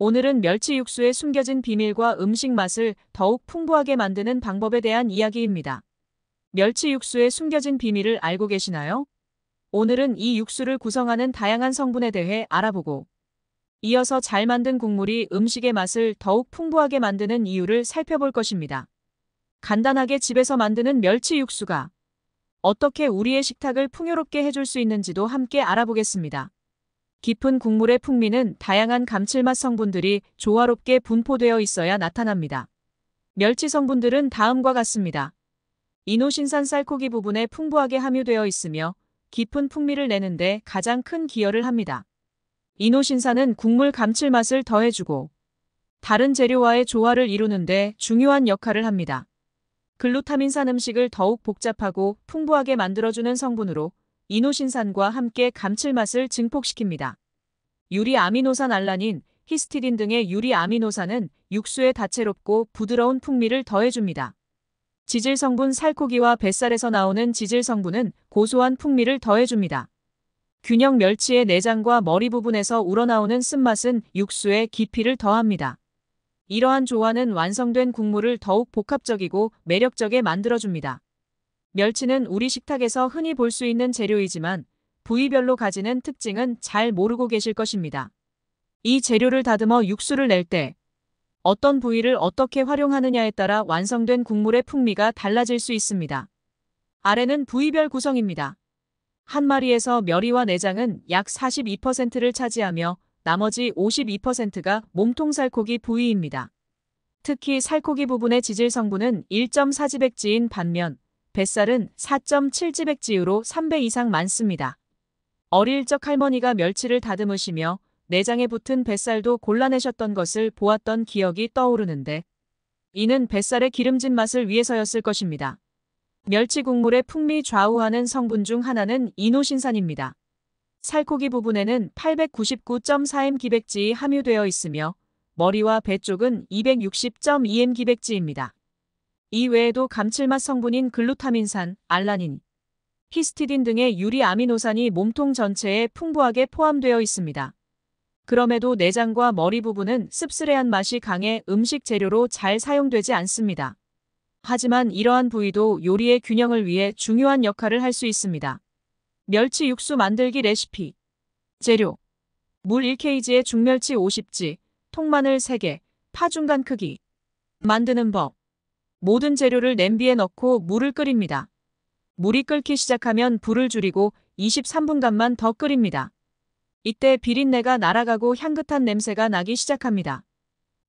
오늘은 멸치 육수에 숨겨진 비밀과 음식 맛을 더욱 풍부하게 만드는 방법에 대한 이야기입니다. 멸치 육수에 숨겨진 비밀을 알고 계시나요? 오늘은 이 육수를 구성하는 다양한 성분에 대해 알아보고 이어서 잘 만든 국물이 음식의 맛을 더욱 풍부하게 만드는 이유를 살펴볼 것입니다. 간단하게 집에서 만드는 멸치 육수가 어떻게 우리의 식탁을 풍요롭게 해줄 수 있는지도 함께 알아보겠습니다. 깊은 국물의 풍미는 다양한 감칠맛 성분들이 조화롭게 분포되어 있어야 나타납니다. 멸치 성분들은 다음과 같습니다. 이노신산 쌀고기 부분에 풍부하게 함유되어 있으며 깊은 풍미를 내는데 가장 큰 기여를 합니다. 이노신산은 국물 감칠맛을 더해주고 다른 재료와의 조화를 이루는데 중요한 역할을 합니다. 글루타민산 음식을 더욱 복잡하고 풍부하게 만들어주는 성분으로 이노신산과 함께 감칠맛을 증폭시킵니다. 유리아미노산 알라닌, 히스티딘 등의 유리아미노산은 육수에 다채롭고 부드러운 풍미를 더해줍니다. 지질 성분 살코기와 뱃살에서 나오는 지질 성분은 고소한 풍미를 더해줍니다. 균형 멸치의 내장과 머리 부분에서 우러나오는 쓴맛은 육수의 깊이를 더합니다. 이러한 조화는 완성된 국물을 더욱 복합적이고 매력적에 만들어줍니다. 멸치는 우리 식탁에서 흔히 볼 수 있는 재료이지만 부위별로 가지는 특징은 잘 모르고 계실 것입니다. 이 재료를 다듬어 육수를 낼 때 어떤 부위를 어떻게 활용하느냐에 따라 완성된 국물의 풍미가 달라질 수 있습니다. 아래는 부위별 구성입니다. 한 마리에서 멸이와 내장은 약 42%를 차지하며 나머지 52%가 몸통 살코기 부위입니다. 특히 살코기 부분의 지질 성분은 1.4지백지인 반면 뱃살은 4.7지백지유로 3배 이상 많습니다. 어릴 적 할머니가 멸치를 다듬으시며 내장에 붙은 뱃살도 골라내셨던 것을 보았던 기억이 떠오르는데 이는 뱃살의 기름진 맛을 위해서였을 것입니다. 멸치 국물의 풍미 좌우하는 성분 중 하나는 이노신산입니다. 살코기 부분에는 899.4m 기백지이 함유되어 있으며 머리와 배 쪽은 260.2m 기백지입니다 이외에도 감칠맛 성분인 글루타민산, 알라닌, 히스티딘 등의 유리 아미노산이 몸통 전체에 풍부하게 포함되어 있습니다. 그럼에도 내장과 머리 부분은 씁쓸해한 맛이 강해 음식 재료로 잘 사용되지 않습니다. 하지만 이러한 부위도 요리의 균형을 위해 중요한 역할을 할 수 있습니다. 멸치 육수 만들기 레시피 재료 물 1kg에 중멸치 50지, 통마늘 3개, 파 중간 크기 만드는 법 모든 재료를 냄비에 넣고 물을 끓입니다. 물이 끓기 시작하면 불을 줄이고 23분간만 더 끓입니다. 이때 비린내가 날아가고 향긋한 냄새가 나기 시작합니다.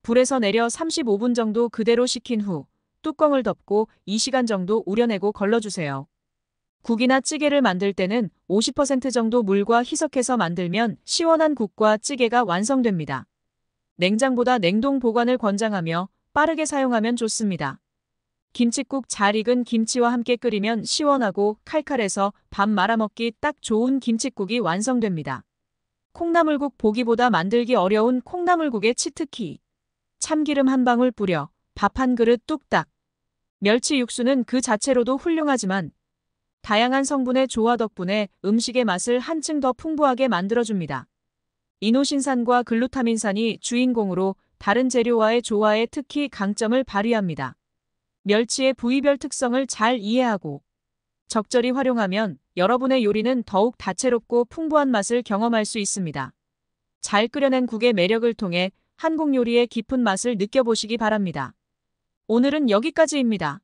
불에서 내려 35분 정도 그대로 식힌 후 뚜껑을 덮고 2시간 정도 우려내고 걸러주세요. 국이나 찌개를 만들 때는 50% 정도 물과 희석해서 만들면 시원한 국과 찌개가 완성됩니다. 냉장보다 냉동 보관을 권장하며 빠르게 사용하면 좋습니다. 김치국 잘 익은 김치와 함께 끓이면 시원하고 칼칼해서 밥 말아먹기 딱 좋은 김치국이 완성됩니다. 콩나물국 보기보다 만들기 어려운 콩나물국의 치트키. 참기름 한 방울 뿌려 밥 한 그릇 뚝딱. 멸치 육수는 그 자체로도 훌륭하지만 다양한 성분의 조화 덕분에 음식의 맛을 한층 더 풍부하게 만들어줍니다. 이노신산과 글루타민산이 주인공으로 다른 재료와의 조화에 특히 강점을 발휘합니다. 멸치의 부위별 특성을 잘 이해하고 적절히 활용하면 여러분의 요리는 더욱 다채롭고 풍부한 맛을 경험할 수 있습니다. 잘 끓여낸 국의 매력을 통해 한국 요리의 깊은 맛을 느껴보시기 바랍니다. 오늘은 여기까지입니다.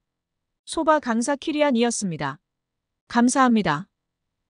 소바 강사 키리안이었습니다. 감사합니다.